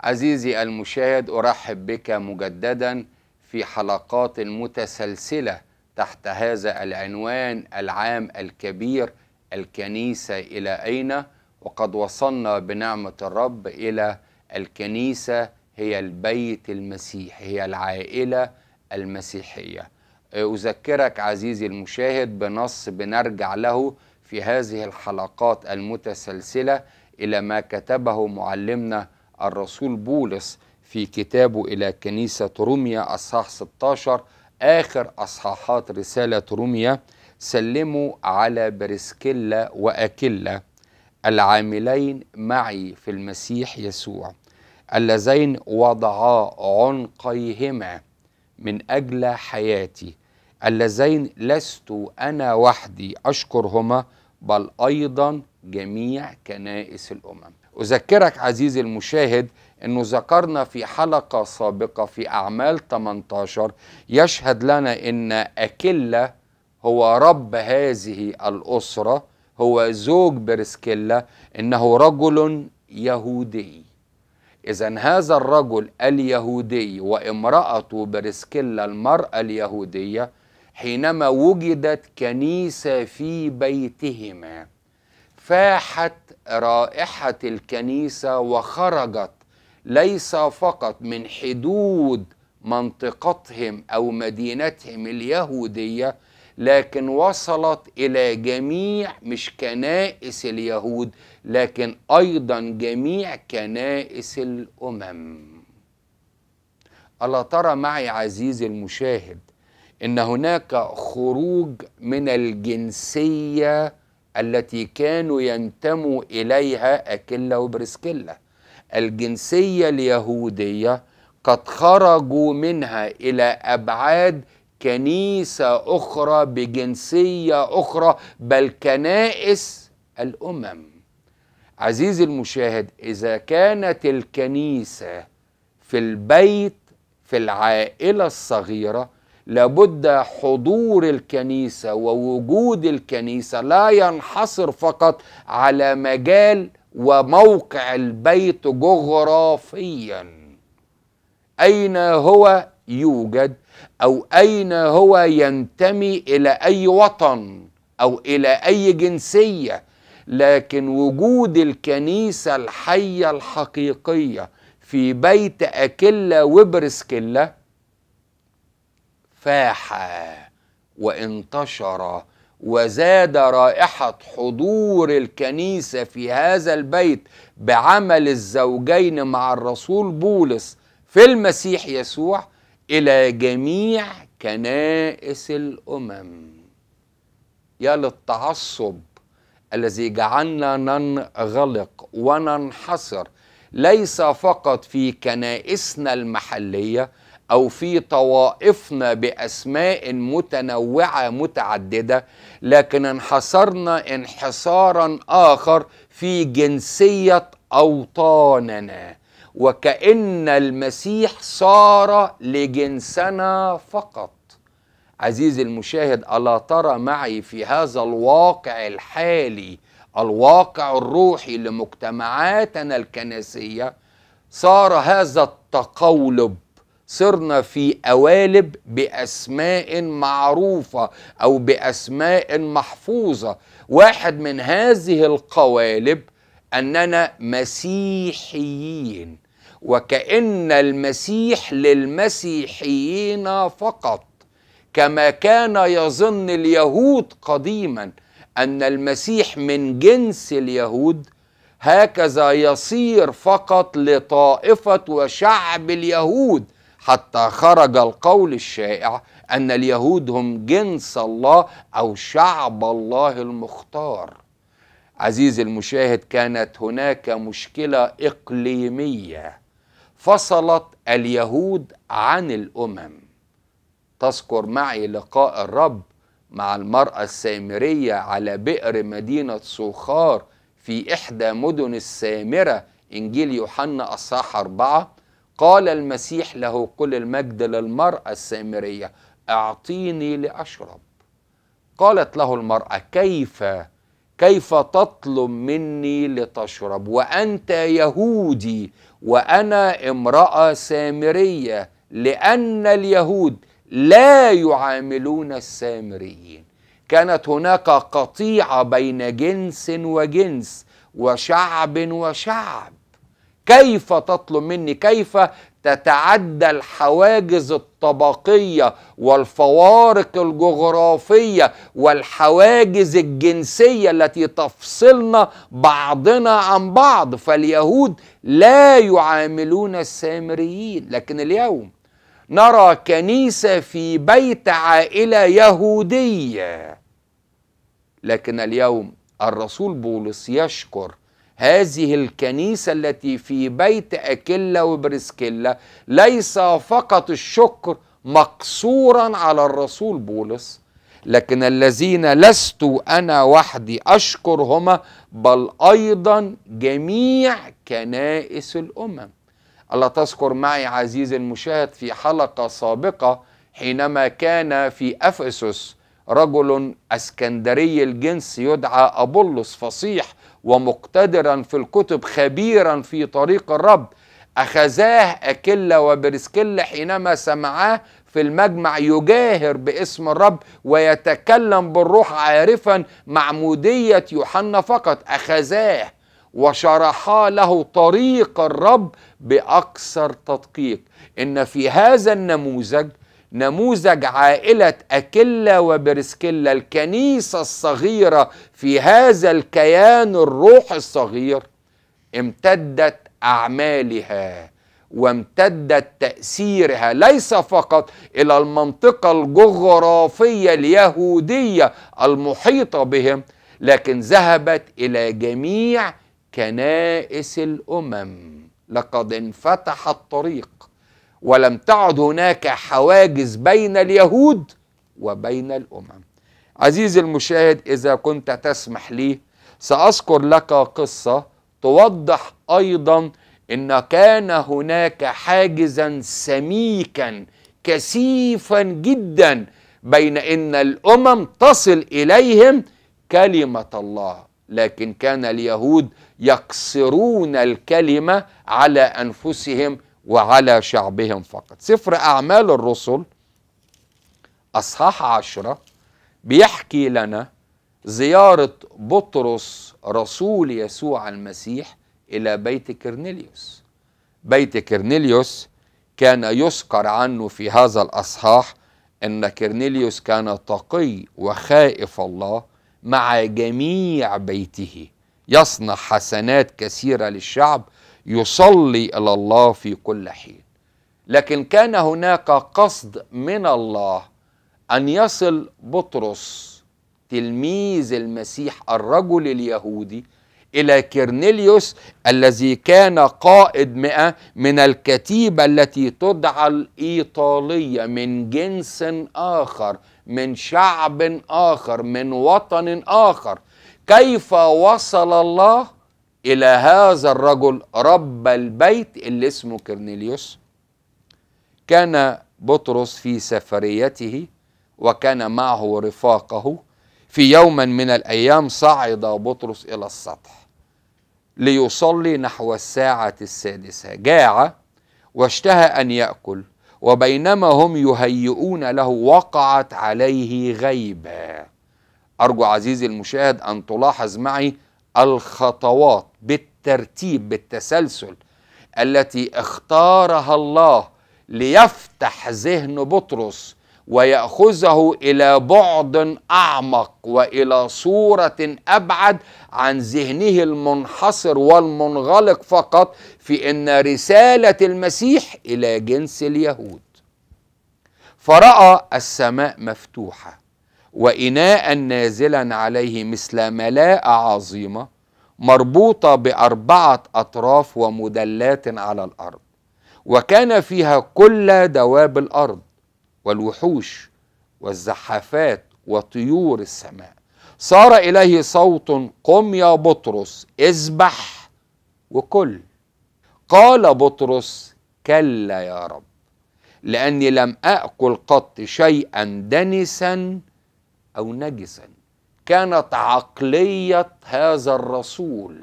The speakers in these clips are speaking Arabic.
عزيزي المشاهد أرحب بك مجددا في حلقات متسلسلة تحت هذا العنوان العام الكبير الكنيسة إلى أين وقد وصلنا بنعمة الرب إلى الكنيسة هي البيت المسيح هي العائلة المسيحية أذكرك عزيزي المشاهد بنص بنرجع له في هذه الحلقات المتسلسلة إلى ما كتبه معلمنا الرسول بولس في كتابه إلى كنيسة روميا أصحاح 16 آخر أصحاحات رسالة روميا سلموا على برسكيلا وأكيلا العاملين معي في المسيح يسوع اللذين وضعا عنقيهما من أجل حياتي اللذين لست أنا وحدي أشكرهما بل أيضا جميع كنائس الأمم أذكرك عزيزي المشاهد أنه ذكرنا في حلقة سابقة في أعمال 18 يشهد لنا أن أكلة هو رب هذه الأسرة هو زوج برسكيلا أنه رجل يهودي إذا هذا الرجل اليهودي وامرأته برسكيلا المرأة اليهودية حينما وجدت كنيسة في بيتهما فاحت رائحه الكنيسه وخرجت ليس فقط من حدود منطقتهم او مدينتهم اليهوديه لكن وصلت الى جميع مش كنائس اليهود لكن ايضا جميع كنائس الامم الا ترى معي عزيزي المشاهد ان هناك خروج من الجنسيه التي كانوا ينتموا إليها أكيلا وبرسكلة الجنسية اليهودية قد خرجوا منها إلى أبعاد كنيسة أخرى بجنسية أخرى بل كنائس الأمم عزيزي المشاهد إذا كانت الكنيسة في البيت في العائلة الصغيرة لابد حضور الكنيسة ووجود الكنيسة لا ينحصر فقط على مجال وموقع البيت جغرافيا أين هو يوجد أو أين هو ينتمي إلى أي وطن أو إلى أي جنسية لكن وجود الكنيسة الحية الحقيقية في بيت أكلة وبرسكلة فاح وانتشر وزاد رائحة حضور الكنيسة في هذا البيت بعمل الزوجين مع الرسول بولس في المسيح يسوع إلى جميع كنائس الأمم يا للتعصب الذي جعلنا ننغلق وننحصر ليس فقط في كنائسنا المحليه أو في طوائفنا بأسماء متنوعة متعددة لكن انحصرنا انحصارا آخر في جنسية أوطاننا وكأن المسيح صار لجنسنا فقط عزيزي المشاهد ألا ترى معي في هذا الواقع الحالي الواقع الروحي لمجتمعاتنا الكنسية صار هذا التقولب صرنا في قوالب بأسماء معروفة أو بأسماء محفوظة واحد من هذه القوالب أننا مسيحيين وكأن المسيح للمسيحيين فقط كما كان يظن اليهود قديما أن المسيح من جنس اليهود هكذا يصير فقط لطائفة وشعب اليهود حتى خرج القول الشائع أن اليهود هم جنس الله أو شعب الله المختار عزيزي المشاهد كانت هناك مشكلة إقليمية فصلت اليهود عن الأمم تذكر معي لقاء الرب مع المرأة السامرية على بئر مدينة صوخار في إحدى مدن السامرة إنجيل يوحنا أصحاح أربعة قال المسيح له كل المجد للمرأة السامرية أعطيني لأشرب قالت له المرأة كيف كيف تطلب مني لتشرب وأنت يهودي وأنا امرأة سامرية لأن اليهود لا يعاملون السامريين كانت هناك قطيعة بين جنس وجنس وشعب وشعب كيف تطلب مني كيف تتعدى الحواجز الطبقيه والفوارق الجغرافيه والحواجز الجنسيه التي تفصلنا بعضنا عن بعض فاليهود لا يعاملون السامريين لكن اليوم نرى كنيسه في بيت عائله يهوديه لكن اليوم الرسول بولس يشكر هذه الكنيسة التي في بيت أكيلا وبرسكيلا ليس فقط الشكر مقصورا على الرسول بولس لكن الذين لست أنا وحدي أشكرهما بل أيضا جميع كنائس الأمم ألا تذكر معي عزيزي المشاهد في حلقة سابقة حينما كان في أفسس رجل اسكندري الجنس يدعى أبولس فصيح ومقتدرا في الكتب خبيرا في طريق الرب أخذاه أكلة وبرسكلة حينما سمعاه في المجمع يجاهر باسم الرب ويتكلم بالروح عارفا معمودية يوحنا فقط أخذاه وشرحا له طريق الرب بأكثر تدقيق إن في هذا النموذج نموذج عائلة أكيلا وبرسكلة الكنيسة الصغيرة في هذا الكيان الروح الصغير امتدت أعمالها وامتدت تأثيرها ليس فقط إلى المنطقة الجغرافية اليهودية المحيطة بهم لكن ذهبت إلى جميع كنائس الأمم لقد انفتح الطريق ولم تعد هناك حواجز بين اليهود وبين الامم عزيزي المشاهد اذا كنت تسمح لي ساذكر لك قصه توضح ايضا ان كان هناك حاجزا سميكا كثيفا جدا بين ان الامم تصل اليهم كلمه الله لكن كان اليهود يقصرون الكلمه على انفسهم وعلى شعبهم فقط سفر أعمال الرسل أصحاح عشرة بيحكي لنا زيارة بطرس رسول يسوع المسيح إلى بيت كرنيليوس بيت كرنيليوس كان يذكر عنه في هذا الأصحاح أن كرنيليوس كان تقي وخائف الله مع جميع بيته يصنع حسنات كثيرة للشعب يصلي الى الله في كل حين لكن كان هناك قصد من الله ان يصل بطرس تلميذ المسيح الرجل اليهودي إلى كيرنيليوس الذي كان قائد مئة من الكتيبة التي تدعى الإيطالية من جنس آخر من شعب آخر من وطن آخر كيف وصل الله إلى هذا الرجل رب البيت اللي اسمه كرنيليوس كان بطرس في سفريته وكان معه رفاقه في يوم من الأيام صعد بطرس إلى السطح ليصلي نحو الساعة السادسة جاع واشتهى أن يأكل وبينما هم يهيئون له وقعت عليه غيبة أرجو عزيزي المشاهد أن تلاحظ معي الخطوات بالترتيب بالتسلسل التي اختارها الله ليفتح ذهن بطرس وياخذه الى بعد اعمق والى صوره ابعد عن ذهنه المنحصر والمنغلق فقط في ان رساله المسيح الى جنس اليهود فراى السماء مفتوحه وإناء نازلا عليه مثل ملاءة عظيمة مربوطة بأربعة أطراف ومدلات على الأرض وكان فيها كل دواب الأرض والوحوش والزحافات وطيور السماء صار إليه صوت قم يا بطرس اذبح وكل قال بطرس كلا يا رب لأني لم أأكل قط شيئا دنسا أو نجسا كانت عقلية هذا الرسول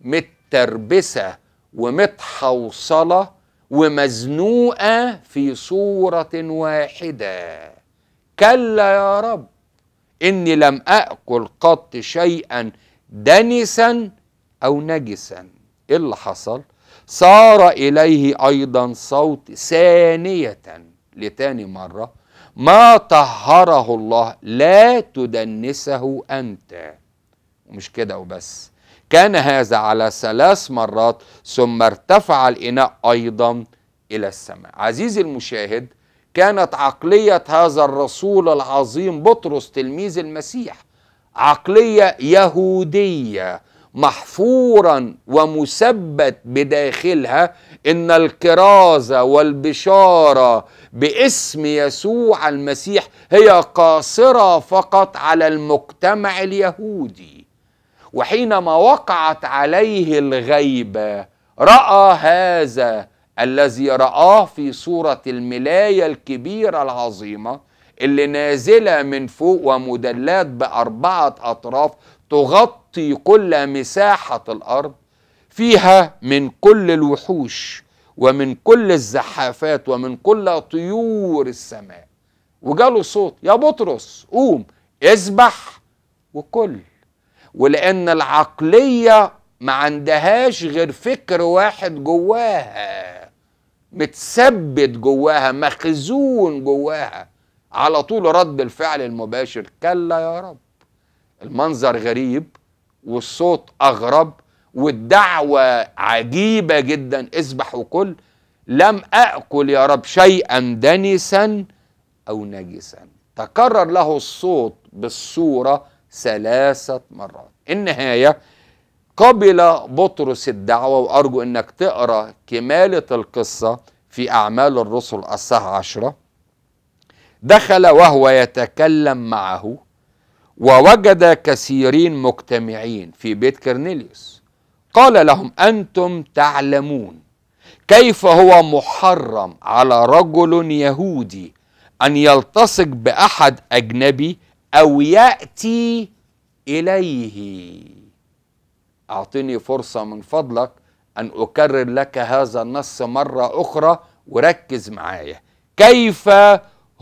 متربسة ومتحوصلة ومزنوقة في صورة واحدة كلا يا رب إني لم أأكل قط شيئا دنسا أو نجسا إيه اللي حصل؟ صار إليه أيضا صوت ثانية لتاني مرة ما طهره الله لا تدنسه أنت ومش كده وبس كان هذا على ثلاث مرات ثم ارتفع الإناء أيضا إلى السماء عزيزي المشاهد كانت عقلية هذا الرسول العظيم بطرس تلميذ المسيح عقلية يهودية محفورا ومثبت بداخلها ان الكرازه والبشاره باسم يسوع المسيح هي قاصره فقط على المجتمع اليهودي وحينما وقعت عليه الغيبه راى هذا الذي رآه في صورة الملاية الكبيرة العظيمة اللي نازلة من فوق ومدلات بأربعة أطراف تغطي تغطي كل مساحة الأرض فيها من كل الوحوش ومن كل الزحافات ومن كل طيور السماء وجاله صوت يا بطرس قوم اذبح وكل ولأن العقلية ما عندهاش غير فكر واحد جواها متثبت جواها مخزون جواها على طول رد الفعل المباشر كلا يا رب المنظر غريب والصوت أغرب والدعوة عجيبة جدا اذبح وكل لم أأكل يا رب شيئا دنسا أو نجسا تكرر له الصوت بالصورة ثلاثة مرات النهاية قبل بطرس الدعوة وأرجو أنك تقرأ كمالة القصة في أعمال الرسل الساعة عشرة دخل وهو يتكلم معه ووجد كثيرين مجتمعين في بيت كرنيليوس قال لهم أنتم تعلمون كيف هو محرم على رجل يهودي أن يلتصق بأحد أجنبي أو يأتي إليه أعطني فرصة من فضلك أن أكرر لك هذا النص مرة أخرى وركز معايا كيف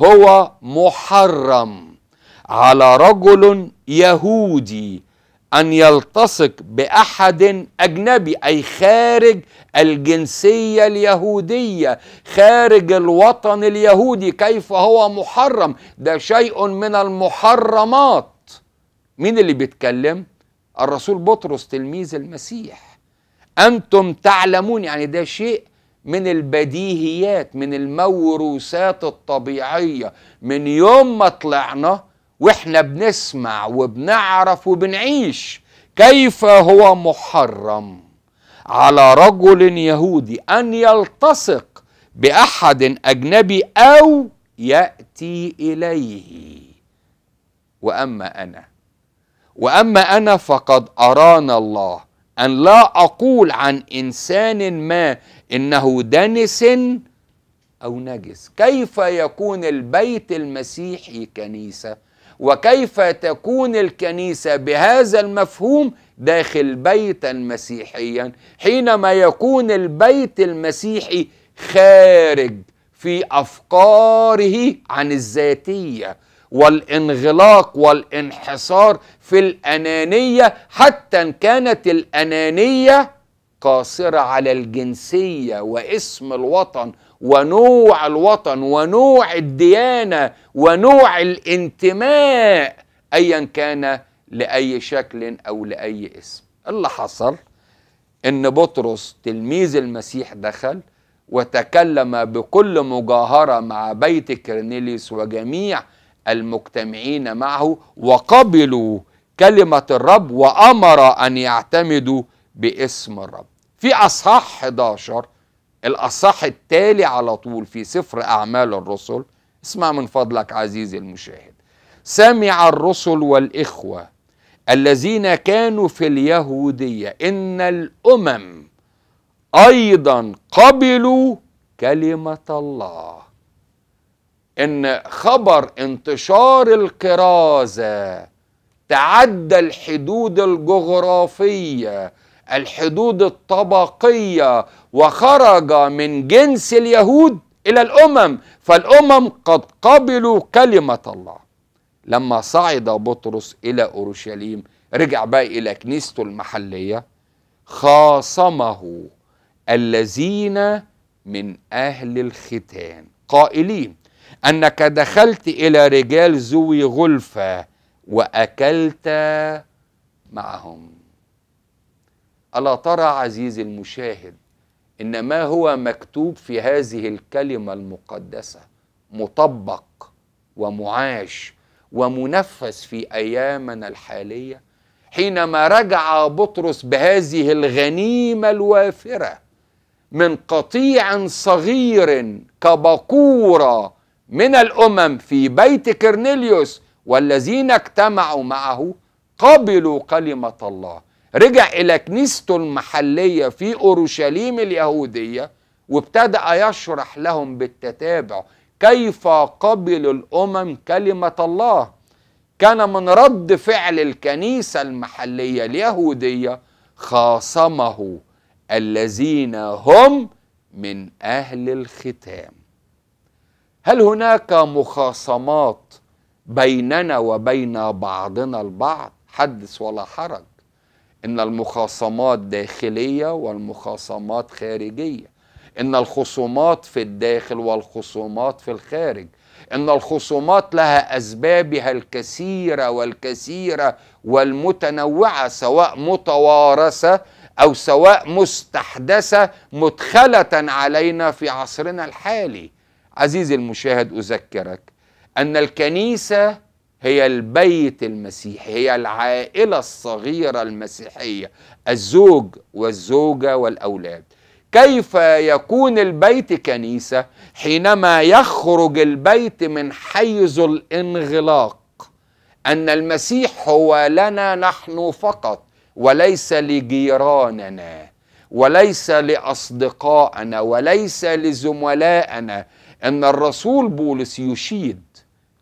هو محرم على رجل يهودي أن يلتصق بأحد أجنبي أي خارج الجنسية اليهودية خارج الوطن اليهودي كيف هو محرم ده شيء من المحرمات مين اللي بيتكلم الرسول بطرس تلميذ المسيح أنتم تعلمون يعني ده شيء من البديهيات من الموروثات الطبيعية من يوم ما طلعنا واحنا بنسمع وبنعرف وبنعيش كيف هو محرم على رجل يهودي ان يلتصق باحد اجنبي او ياتي اليه واما انا واما انا فقد ارانا الله ان لا اقول عن انسان ما انه دنس او نجس كيف يكون البيت المسيحي كنيسه وكيف تكون الكنيسة بهذا المفهوم داخل بيتا مسيحيا حينما يكون البيت المسيحي خارج في أفكاره عن الذاتية والانغلاق والانحصار في الأنانية حتى إن كانت الأنانية قاصرة على الجنسية واسم الوطن ونوع الوطن ونوع الديانة ونوع الانتماء أيا كان لأي شكل أو لأي اسم اللي حصل إن بطرس تلميذ المسيح دخل وتكلم بكل مجاهرة مع بيت كرنيليس وجميع المجتمعين معه وقبلوا كلمة الرب وأمر أن يعتمدوا باسم الرب في اصحاح 11 الاصحاح التالي على طول في سفر اعمال الرسل اسمع من فضلك عزيزي المشاهد سمع الرسل والاخوه الذين كانوا في اليهوديه ان الامم ايضا قبلوا كلمه الله ان خبر انتشار الكرازه تعدى الحدود الجغرافيه الحدود الطبقيه وخرج من جنس اليهود الى الامم فالامم قد قبلوا كلمه الله لما صعد بطرس الى اورشليم رجع بقى الى كنيسته المحليه خاصمه الذين من اهل الختان قائلين انك دخلت الى رجال ذوي غلفه واكلت معهم ألا ترى عزيزي المشاهد إن ما هو مكتوب في هذه الكلمة المقدسة مطبق ومعاش ومنفذ في أيامنا الحالية حينما رجع بطرس بهذه الغنيمة الوافرة من قطيع صغير كبقورة من الأمم في بيت كرنيليوس والذين اجتمعوا معه قبلوا كلمة الله رجع إلى كنيسته المحلية في أورشليم اليهودية وابتدأ يشرح لهم بالتتابع كيف قبل الأمم كلمة الله كان من رد فعل الكنيسة المحلية اليهودية خاصمه الذين هم من أهل الختام هل هناك مخاصمات بيننا وبين بعضنا البعض حدث ولا حرج ان المخاصمات داخليه والمخاصمات خارجيه ان الخصومات في الداخل والخصومات في الخارج ان الخصومات لها اسبابها الكثيره والكثيره والمتنوعه سواء متوارثه او سواء مستحدثه مدخله علينا في عصرنا الحالي عزيزي المشاهد اذكرك ان الكنيسه هي البيت المسيحي هي العائلة الصغيرة المسيحية الزوج والزوجة والأولاد كيف يكون البيت كنيسة حينما يخرج البيت من حيز الانغلاق أن المسيح هو لنا نحن فقط وليس لجيراننا وليس لأصدقائنا وليس لزملائنا أن الرسول بولس يشيد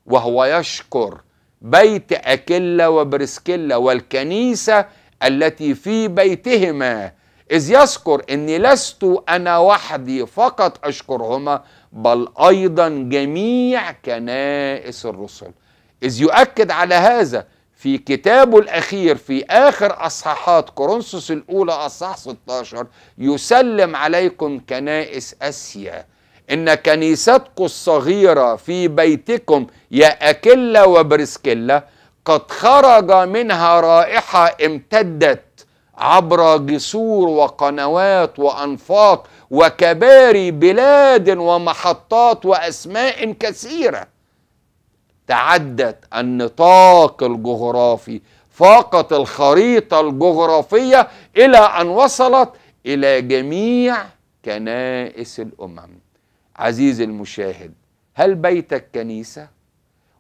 وهو يشكر بيت أكلة وبرسكلة والكنيسة التي في بيتهما إذ يذكر أني لست أنا وحدي فقط أشكرهما بل أيضا جميع كنائس الرسل إذ يؤكد على هذا في كتابه الأخير في آخر أصحاحات كورنثوس الأولى أصحاح 16 يسلم عليكم كنائس أسيا إن كنيستكم الصغيرة في بيتكم يا أكلة وبرسكلة قد خرج منها رائحة امتدت عبر جسور وقنوات وأنفاق وكباري بلاد ومحطات وأسماء كثيرة تعدت النطاق الجغرافي فاقت الخريطة الجغرافية إلى أن وصلت إلى جميع كنائس الأمم عزيزي المشاهد هل بيتك كنيسة؟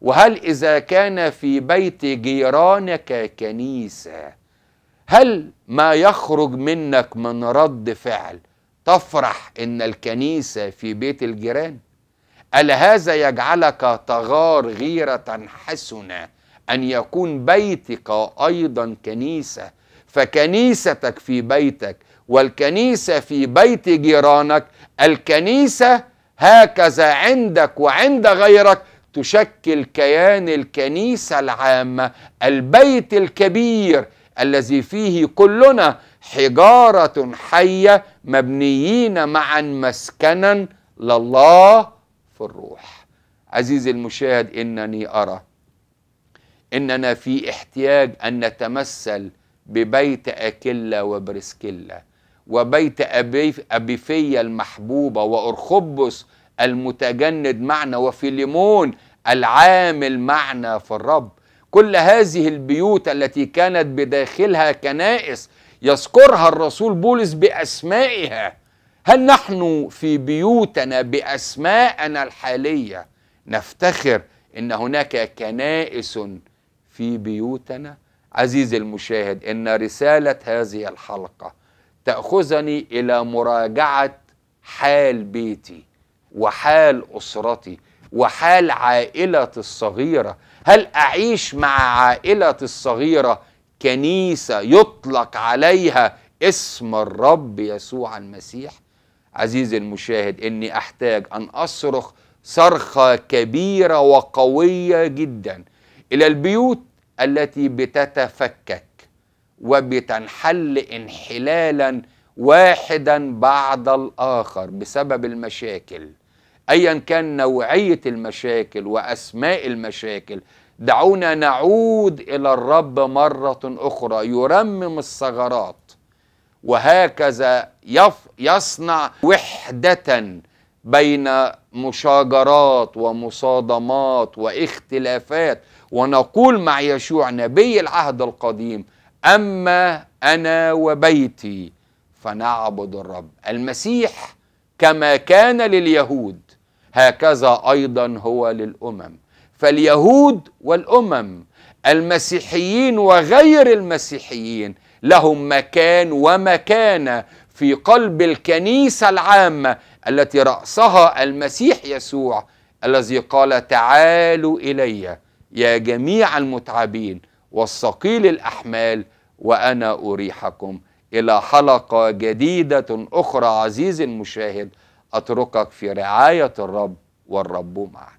وهل إذا كان في بيت جيرانك كنيسة هل ما يخرج منك من رد فعل تفرح إن الكنيسة في بيت الجيران؟ ألا هذا يجعلك تغار غيرة حسنة أن يكون بيتك أيضا كنيسة فكنيستك في بيتك والكنيسة في بيت جيرانك الكنيسة هكذا عندك وعند غيرك تشكل كيان الكنيسة العامة البيت الكبير الذي فيه كلنا حجارة حية مبنيين معا مسكنا لله في الروح عزيزي المشاهد إنني أرى إننا في احتياج أن نتمثل ببيت أكلة وبرسكلة وبيت أبي, أبيفية المحبوبة وأرخبس المتجند معنا وفيليمون العامل معنا في الرب كل هذه البيوت التي كانت بداخلها كنائس يذكرها الرسول بولس بأسمائها هل نحن في بيوتنا بأسماءنا الحالية نفتخر ان هناك كنائس في بيوتنا عزيزي المشاهد ان رساله هذه الحلقه تأخذني إلى مراجعة حال بيتي وحال أسرتي وحال عائلة الصغيرة هل أعيش مع عائلة الصغيرة كنيسة يطلق عليها اسم الرب يسوع المسيح عزيزي المشاهد إني أحتاج أن أصرخ صرخة كبيرة وقوية جدا إلى البيوت التي بتتفكك وبتنحل انحلالا واحدا بعد الاخر بسبب المشاكل ايا كان نوعيه المشاكل واسماء المشاكل دعونا نعود الى الرب مره اخرى يرمم الثغرات وهكذا يصنع وحده بين مشاجرات ومصادمات واختلافات ونقول مع يشوع نبي العهد القديم أما أنا وبيتي فنعبد الرب المسيح كما كان لليهود هكذا أيضا هو للأمم فاليهود والأمم المسيحيين وغير المسيحيين لهم مكان ومكانة في قلب الكنيسة العامة التي رأسها المسيح يسوع الذي قال تعالوا إلي يا جميع المتعبين والثقيل الأحمال وأنا أريحكم إلى حلقة جديدة أخرى عزيزي المشاهد أتركك في رعاية الرب والرب معك